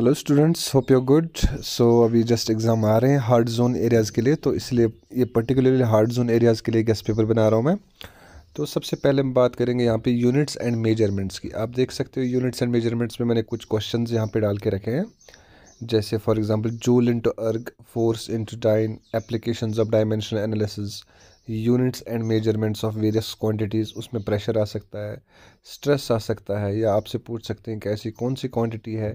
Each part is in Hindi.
hello students hope you good so अभी जस्ट एग्ज़ाम आ रहे हैं हार्ड जोन एरियाज़ के लिए तो इसलिए ये पर्टिकुलरली हार्ड जोन एरियाज़ के लिए गेस्ट पेपर बना रहा हूँ मैं तो सबसे पहले हम बात करेंगे यहाँ पे यूनिट्स एंड मेजरमेंट्स की आप देख सकते हो यूनिट्स एंड मेजरमेंट्स में मैंने कुछ क्वेश्चन यहाँ पर डाल के रखे हैं जैसे for example joule into erg force into dyne application of dimension analysis units and measurements of various quantities उसमें प्रेशर आ सकता है स्ट्रेस आ सकता है या आपसे पूछ सकते हैं कि ऐसी कौन सी क्वांटिटी है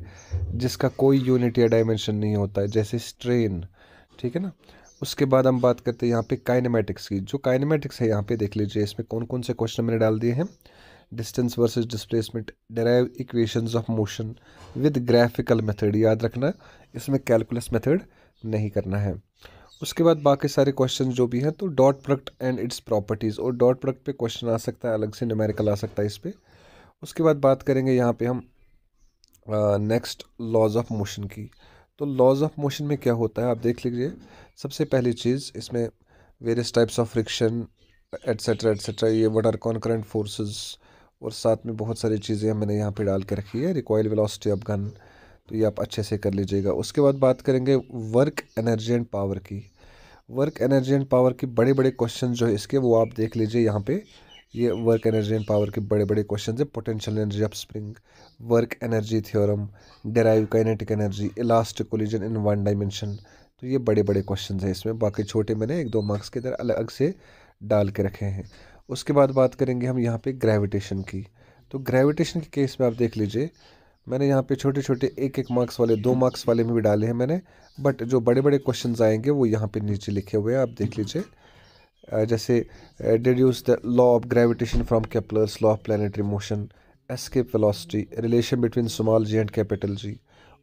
जिसका कोई यूनिट या डायमेंशन नहीं होता है जैसे स्ट्रेन ठीक है ना उसके बाद हम बात करते हैं यहाँ पे काइनेमेटिक्स की जो काइनेमेटिक्स है यहाँ पे देख लीजिए इसमें कौन कौन से क्वेश्चन मैंने डाल दिए हैं distance versus displacement derive equation of motion with graphical method याद रखना इसमें कैलकुलस मेथड नहीं करना है उसके बाद बाकी सारे क्वेश्चन जो भी हैं तो dot product and its properties और डॉट प्रोडक्ट पे क्वेश्चन आ सकता है अलग से न्यूमेरिकल आ सकता है इस पर उसके बाद बात करेंगे यहाँ पे हम नेक्स्ट लॉज ऑफ मोशन की तो लॉज ऑफ मोशन में क्या होता है आप देख लीजिए सबसे पहली चीज़ इसमें various types of friction etcetera etcetera ये वट आर कॉन्करेंट फोर्सेज और साथ में बहुत सारी चीज़ें मैंने यहाँ पर डाल के रखी है रिकॉयल वेलोसिटी ऑफ गन तो ये आप अच्छे से कर लीजिएगा उसके बाद बात करेंगे वर्क एनर्जी एंड पावर की वर्क एनर्जी एंड पावर की बड़े बड़े क्वेश्चन जो है इसके वो आप देख लीजिए यहाँ पे ये वर्क एनर्जी एंड पावर के बड़े बड़े क्वेश्चन है potential energy of spring work energy theorem derive kinetic energy elastic collision in one dimension तो ये बड़े बड़े क्वेश्चन हैं इसमें बाकी छोटे मैंने एक दो मार्क्स के अंदर अलग से डाल के रखे हैं उसके बाद बात करेंगे हम यहाँ पे ग्रेविटेशन की तो ग्रेविटेशन के केस में आप देख लीजिए मैंने यहाँ पे छोटे छोटे एक एक मार्क्स वाले दो मार्क्स वाले में भी डाले हैं मैंने बट जो बड़े बड़े क्वेश्चन आएंगे वो यहाँ पे नीचे लिखे हुए हैं आप देख लीजिए जैसे deduce the law of gravitation from Kepler's law of planetary motion escape velocity relation between small G and capital G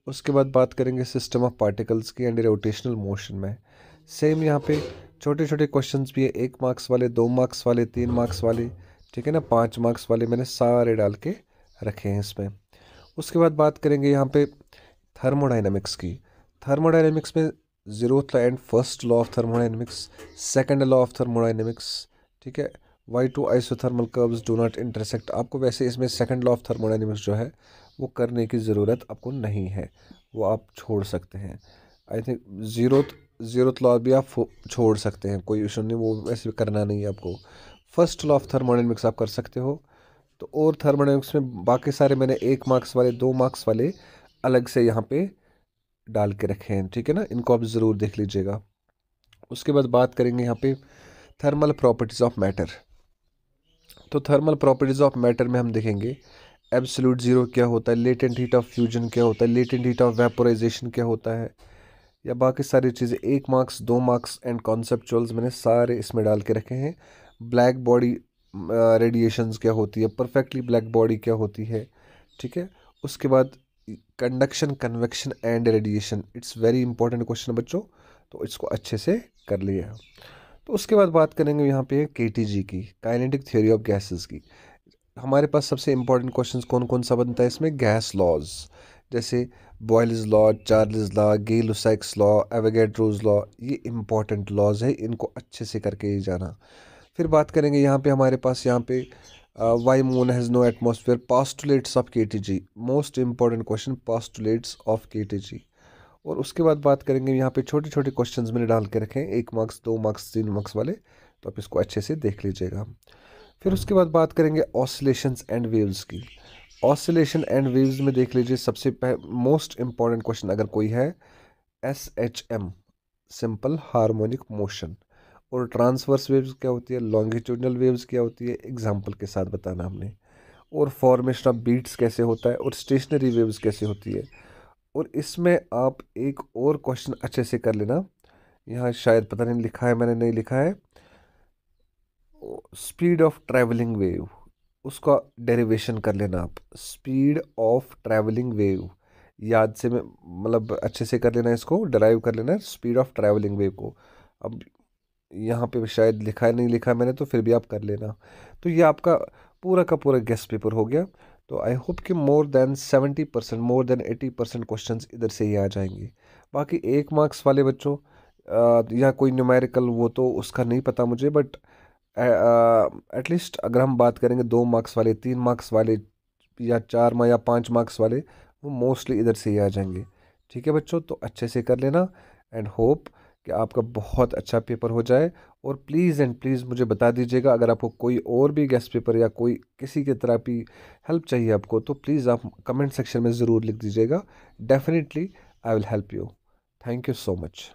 उसके बाद बात करेंगे सिस्टम ऑफ पार्टिकल्स की एंड रोटेशनल मोशन में सेम यहाँ पे छोटे छोटे क्वेश्चंस भी है एक मार्क्स वाले दो मार्क्स वाले तीन मार्क्स वाले ठीक है ना पाँच मार्क्स वाले मैंने सारे डाल के रखे हैं इसमें उसके बाद बात करेंगे यहाँ पे थर्मोडाइनमिक्स की थर्मोडाइनमिक्स में zeroth law and first law of thermodynamics second law of thermodynamics ठीक है why two isothermal curves do not intersect आपको वैसे इसमें सेकेंड लॉ ऑफ थर्मोडाइनमिक्स जो है वो करने की ज़रूरत आपको नहीं है वो आप छोड़ सकते हैं I think zeroth zeroth law भी आप छोड़ सकते हैं कोई इशू नहीं वो वैसे करना नहीं है आपको फर्स्ट लॉ ऑफ थर्मोडाइनमिक्स आप कर सकते हो तो और थर्मोडाइनमिक्स में बाकी सारे मैंने एक मार्क्स वाले दो मार्क्स वाले अलग से यहाँ पे डाल के रखे हैं ठीक है ना इनको आप ज़रूर देख लीजिएगा उसके बाद बात करेंगे यहाँ पे थर्मल प्रॉपर्टीज़ ऑफ मैटर तो थर्मल प्रॉपर्टीज़ ऑफ मैटर में हम देखेंगे एब्सोल्यूट ज़ीरो क्या होता है लेटेंट हीट ऑफ फ्यूजन क्या होता है लेटेंट हीट ऑफ वेपोराइजेशन क्या होता है या बाकी सारी चीज़ें एक मार्क्स दो मार्क्स एंड कॉन्सेप्चुअल्स मैंने सारे इसमें डाल के रखे हैं ब्लैक बॉडी रेडिएशंस क्या होती है परफेक्टली ब्लैक बॉडी क्या होती है ठीक है उसके बाद conduction convection and radiation it's very important question बच्चों तो इसको अच्छे से कर लिया तो उसके बाद बात करेंगे यहाँ पे के की काइनेटिक थ्योरी ऑफ गैसेस की हमारे पास सबसे इंपॉर्टेंट क्वेश्चन कौन कौन सा बनता है इसमें गैस लॉज जैसे Boyle's law Charles's law Gay Lussac's law Avogadro's law ये इंपॉर्टेंट लॉज है इनको अच्छे से करके ही जाना फिर बात करेंगे यहाँ पे हमारे पास यहाँ पे why moon has no atmosphere postulates of K T G most important question postulates of K T G और उसके बाद बात करेंगे यहाँ पे छोटे छोटे क्वेश्चंस मैंने डाल के रखे हैं एक मार्क्स दो मार्क्स तीन मार्क्स वाले तो आप इसको अच्छे से देख लीजिएगा फिर उसके बाद बात करेंगे ऑसिलेशन एंड वेव्स की ऑसिलेशन एंड वेव्स में देख लीजिए सबसे मोस्ट इम्पॉर्टेंट क्वेश्चन अगर कोई है S H M simple harmonic motion और ट्रांसवर्स वेव्स क्या होती है लॉन्गिट्यूडनल वेव्स क्या होती है एग्जाम्पल के साथ बताना हमने और फॉर्मेशन ऑफ बीट्स कैसे होता है और स्टेशनरी वेव्स कैसे होती है और इसमें आप एक और क्वेश्चन अच्छे से कर लेना यहाँ शायद पता नहीं लिखा है मैंने नहीं लिखा है स्पीड ऑफ ट्रैवलिंग वेव उसका डेरिवेशन कर लेना आप स्पीड ऑफ ट्रैवलिंग वेव याद से मैं मतलब अच्छे से कर लेना इसको डराइव कर लेना स्पीड ऑफ ट्रैवलिंग वेव को अब यहाँ पे शायद लिखा है नहीं लिखा मैंने तो फिर भी आप कर लेना तो ये आपका पूरा का पूरा गेस्ट पेपर हो गया तो आई होप कि more than seventy percent more than eighty percent question इधर से ही आ जाएंगे बाकी एक मार्क्स वाले बच्चों या कोई न्यूमेरिकल वो तो उसका नहीं पता मुझे बट एटलीस्ट अगर हम बात करेंगे दो मार्क्स वाले तीन मार्क्स वाले या चार या पाँच मार्क्स वाले वो मोस्टली इधर से ही आ जाएंगे ठीक है बच्चों तो अच्छे से कर लेना एंड होप कि आपका बहुत अच्छा पेपर हो जाए और प्लीज़ एंड प्लीज़ मुझे बता दीजिएगा अगर आपको कोई और भी गेस्ट पेपर या कोई किसी की तरह भी हेल्प चाहिए आपको तो प्लीज़ आप कमेंट सेक्शन में ज़रूर लिख दीजिएगा definitely I will help you thank you so much